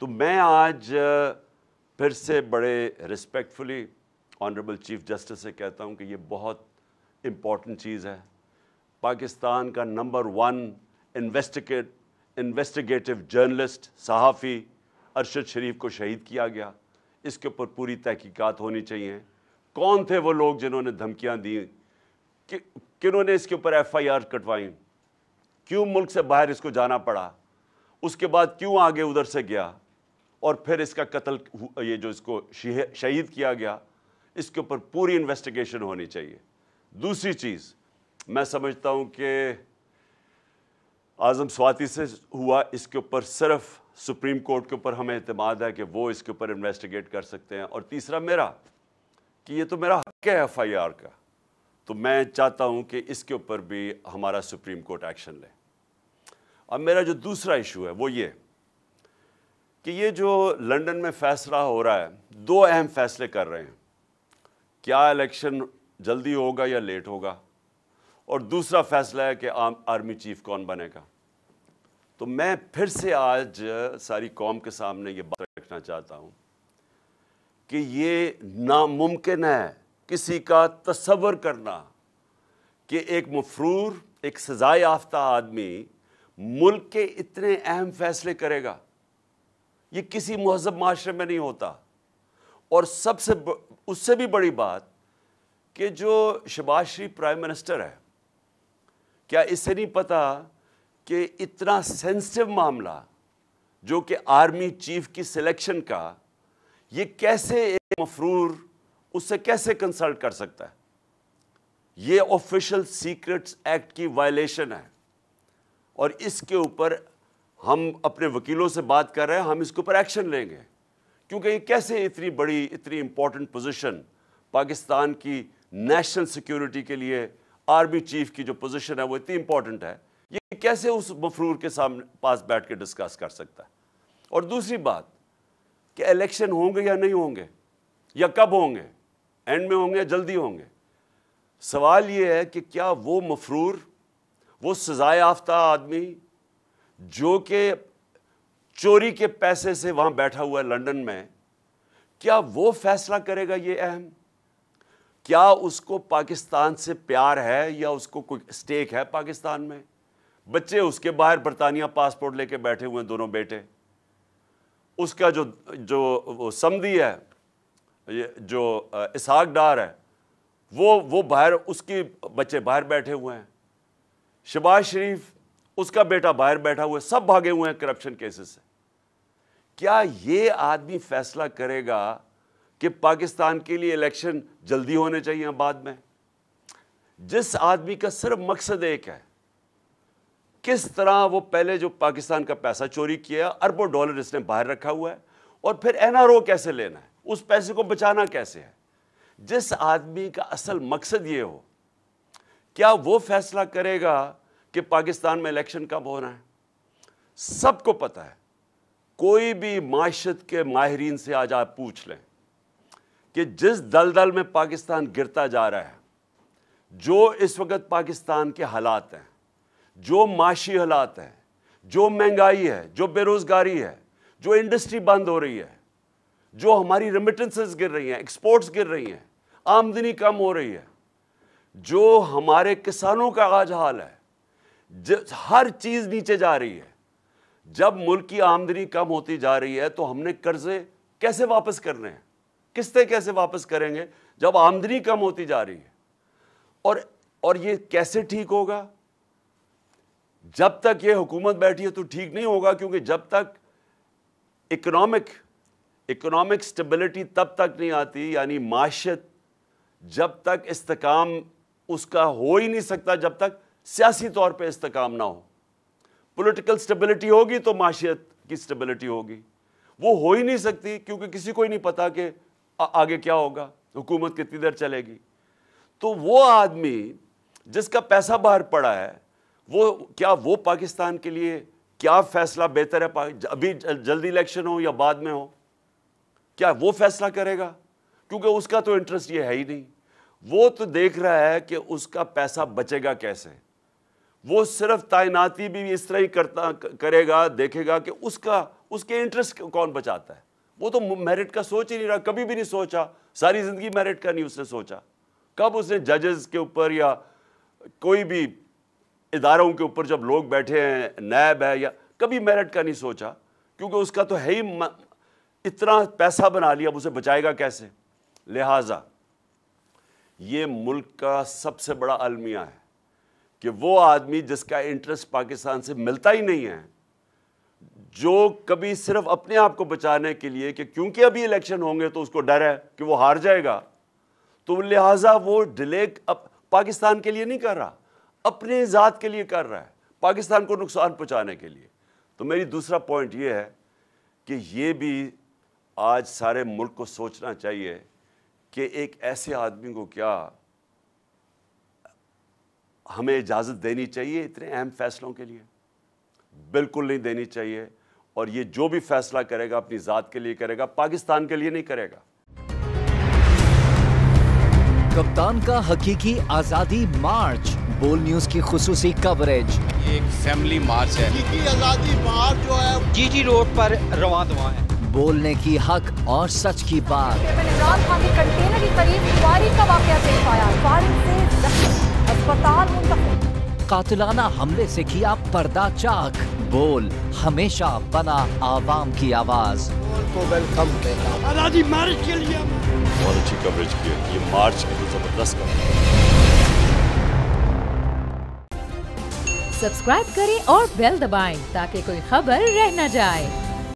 तो मैं आज फिर से बड़े रिस्पेक्टफुली ऑनरेबल चीफ जस्टिस से कहता हूँ कि ये बहुत इम्पॉर्टेंट चीज़ है पाकिस्तान का number one investigate investigative journalist सहाफ़ी अरशद शरीफ को शहीद किया गया इसके ऊपर पूरी तहकीकात होनी चाहिए कौन थे वो लोग जिन्होंने धमकियाँ दी कि किन्होंने इसके ऊपर एफ़ आई आर कटवाई क्यों मुल्क से बाहर इसको जाना पड़ा उसके बाद क्यों आगे उधर से गया और फिर इसका कत्ल ये जो इसको शहीद किया गया इसके ऊपर पूरी इन्वेस्टिगेशन होनी चाहिए दूसरी चीज़ मैं समझता हूँ कि आज़म स्वाति से हुआ इसके ऊपर सिर्फ सुप्रीम कोर्ट के ऊपर हमें अतमाद है कि वो इसके ऊपर इन्वेस्टिगेट कर सकते हैं और तीसरा मेरा कि ये तो मेरा हक है एफ आई आर का तो मैं चाहता हूँ कि इसके ऊपर भी हमारा सुप्रीम कोर्ट एक्शन ले अब मेरा जो दूसरा इशू है वो ये कि ये जो लंदन में फैसला हो रहा है दो अहम फैसले कर रहे हैं क्या इलेक्शन जल्दी होगा या लेट होगा और दूसरा फैसला है कि आम आर्मी चीफ कौन बनेगा तो मैं फिर से आज सारी कौम के सामने ये बात रखना चाहता हूँ कि ये नामुमकिन है किसी का तस्वर करना कि एक मफरूर एक याफ्ता आदमी मुल्क के इतने अहम फैसले करेगा ये किसी महजब माशरे में नहीं होता और सबसे उससे भी बड़ी बात कि जो शबाज शरीफ प्राइम मिनिस्टर है क्या इसे नहीं पता कि इतना सेंसिटिव मामला जो कि आर्मी चीफ की सिलेक्शन का ये कैसे एक मफरूर उससे कैसे कंसल्ट कर सकता है ये ऑफिशियल सीक्रेट्स एक्ट की वायलेशन है और इसके ऊपर हम अपने वकीलों से बात कर रहे हैं हम इसके ऊपर एक्शन लेंगे क्योंकि ये कैसे इतनी बड़ी इतनी इम्पोर्टेंट पोजीशन पाकिस्तान की नेशनल सिक्योरिटी के लिए आर्मी चीफ की जो पोजीशन है वो इतनी इम्पोर्टेंट है ये कैसे उस मफरूर के सामने पास बैठ के डिस्कस कर सकता है और दूसरी बात कि इलेक्शन होंगे या नहीं होंगे या कब होंगे एंड में होंगे या जल्दी होंगे सवाल ये है कि क्या वो मफरूर वो सजाए याफ्ता आदमी जो कि चोरी के पैसे से वहाँ बैठा हुआ है लंदन में क्या वो फैसला करेगा ये अहम क्या उसको पाकिस्तान से प्यार है या उसको कोई स्टेक है पाकिस्तान में बच्चे उसके बाहर बरतानिया पासपोर्ट लेके बैठे हुए हैं दोनों बेटे उसका जो जो समी है जो इसहाक डार है वो वो बाहर उसकी बच्चे बाहर बैठे हुए हैं शबाज शरीफ उसका बेटा बाहर बैठा हुआ है सब भागे हुए हैं करप्शन केसेस से क्या ये आदमी फैसला करेगा कि पाकिस्तान के लिए इलेक्शन जल्दी होने चाहिए बाद में जिस आदमी का सिर्फ मकसद एक है किस तरह वो पहले जो पाकिस्तान का पैसा चोरी किया अरबों डॉलर इसने बाहर रखा हुआ है और फिर एनआरओ कैसे लेना है उस पैसे को बचाना कैसे है जिस आदमी का असल मकसद ये हो क्या वो फैसला करेगा कि पाकिस्तान में इलेक्शन कब हो रहा है सबको पता है कोई भी माशत के माहरीन से आज आप पूछ लें कि जिस दलदल में पाकिस्तान गिरता जा रहा है जो इस वक्त पाकिस्तान के हालात हैं जो माशी हालात हैं जो महंगाई है जो बेरोज़गारी है जो इंडस्ट्री बंद हो रही है जो हमारी रेमिटेंसेस गिर रही हैं एक्सपोर्ट्स गिर रही हैं आमदनी कम हो रही है जो हमारे किसानों का आज हाल है हर चीज़ नीचे जा रही है जब मुल्क की आमदनी कम होती जा रही है तो हमने कर्जे कैसे वापस करने हैं किस्तें कैसे वापस करेंगे जब आमदनी कम होती जा रही है और और ये कैसे ठीक होगा जब तक ये हुकूमत बैठी है तो ठीक नहीं होगा क्योंकि जब तक इकोनॉमिक इकोनॉमिक स्टेबिलिटी तब तक नहीं आती यानी माशत जब तक इस्तकाम उसका हो ही नहीं सकता जब तक सियासी तौर पर इसकाम ना हो पोलिटिकल स्टेबिलिटी होगी तो माशियत की स्टेबिलिटी होगी वो हो ही नहीं सकती क्योंकि किसी को ही नहीं पता कि आगे क्या होगा हुकूमत कितनी देर चलेगी तो वो आदमी जिसका पैसा बाहर पड़ा है वो क्या वो पाकिस्तान के लिए क्या फैसला बेहतर है अभी जल्दी इलेक्शन हो या बाद में हो क्या वो फैसला करेगा क्योंकि उसका तो इंटरेस्ट ये है ही नहीं वो तो देख रहा है कि उसका पैसा बचेगा कैसे वो सिर्फ तैनाती भी इस तरह ही करता करेगा देखेगा कि उसका उसके इंटरेस्ट कौन बचाता है वो तो मेरिट का सोच ही नहीं रहा कभी भी नहीं सोचा सारी ज़िंदगी मेरिट का नहीं उसने सोचा कब उसने जजेस के ऊपर या कोई भी इदारों के ऊपर जब लोग बैठे हैं नैब है या कभी मेरिट का नहीं सोचा क्योंकि उसका तो है ही इतना पैसा बना लिया अब उसे बचाएगा कैसे लिहाजा ये मुल्क का सबसे बड़ा अलमिया है कि वो आदमी जिसका इंटरेस्ट पाकिस्तान से मिलता ही नहीं है जो कभी सिर्फ अपने आप को बचाने के लिए कि क्योंकि अभी इलेक्शन होंगे तो उसको डर है कि वो हार जाएगा तो लिहाजा वो डिले अप, पाकिस्तान के लिए नहीं कर रहा अपने ज़ात के लिए कर रहा है पाकिस्तान को नुकसान पहुँचाने के लिए तो मेरी दूसरा पॉइंट ये है कि ये भी आज सारे मुल्क को सोचना चाहिए कि एक ऐसे आदमी को क्या हमें इजाज़त देनी चाहिए इतने अहम फ़ैसलों के लिए बिल्कुल नहीं देनी चाहिए और ये जो भी फ़ैसला करेगा अपनी ज़ात के लिए करेगा पाकिस्तान के लिए नहीं करेगा कप्तान का हकीकी आज़ादी मार्च बोल न्यूज़ की खसूसी कवरेज एक फैमिली मार्च है हकीकी आज़ादी मार्च जो है जी जी रोड पर रवा दवा है बोलने की हक और सच की बात कातिलाना हमले से किया पर्दा चाक बोल हमेशा बना आवाम की आवाज को वेलकम मार्च के लिए बहुत अच्छी कवरेज की है ये मार्च एकदम तो जबरदस्त सब्सक्राइब करें और बेल दबाएं ताकि कोई खबर रह न जाए